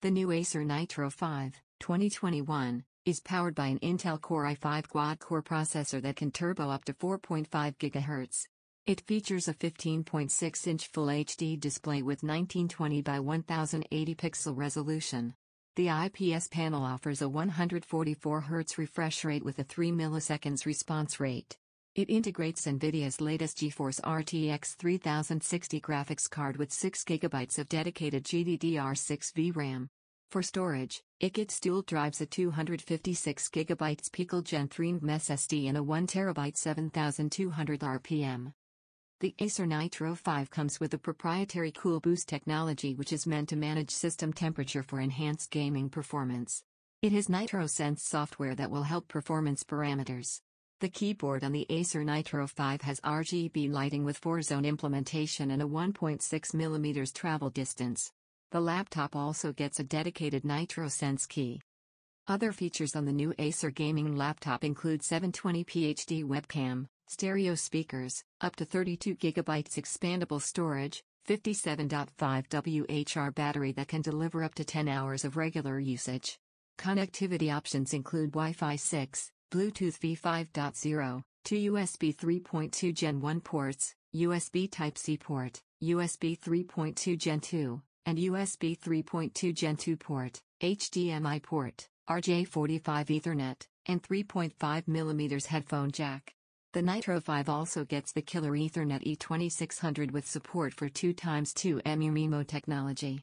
The new Acer Nitro 5 2021 is powered by an Intel Core i5 quad core processor that can turbo up to 4.5 GHz. It features a 15.6 inch Full HD display with 1920 by 1080 pixel resolution. The IPS panel offers a 144 Hz refresh rate with a 3 milliseconds response rate. It integrates NVIDIA's latest GeForce RTX 3060 graphics card with 6GB of dedicated GDDR6 VRAM. For storage, it gets dual drives a 256GB Pico Gen 3 SSD and a 1TB 7200 RPM. The Acer Nitro 5 comes with a proprietary Cool Boost technology which is meant to manage system temperature for enhanced gaming performance. It has NitroSense software that will help performance parameters. The keyboard on the Acer Nitro 5 has RGB lighting with 4-zone implementation and a 1.6mm travel distance. The laptop also gets a dedicated Nitro Sense key. Other features on the new Acer gaming laptop include 720p HD webcam, stereo speakers, up to 32GB expandable storage, 57.5 WHR battery that can deliver up to 10 hours of regular usage. Connectivity options include Wi-Fi 6, Bluetooth v5.0, two USB 3.2 Gen 1 ports, USB Type-C port, USB 3.2 Gen 2, and USB 3.2 Gen 2 port, HDMI port, RJ45 Ethernet, and 3.5mm headphone jack. The Nitro 5 also gets the killer Ethernet E2600 with support for 2x2 MU MIMO technology.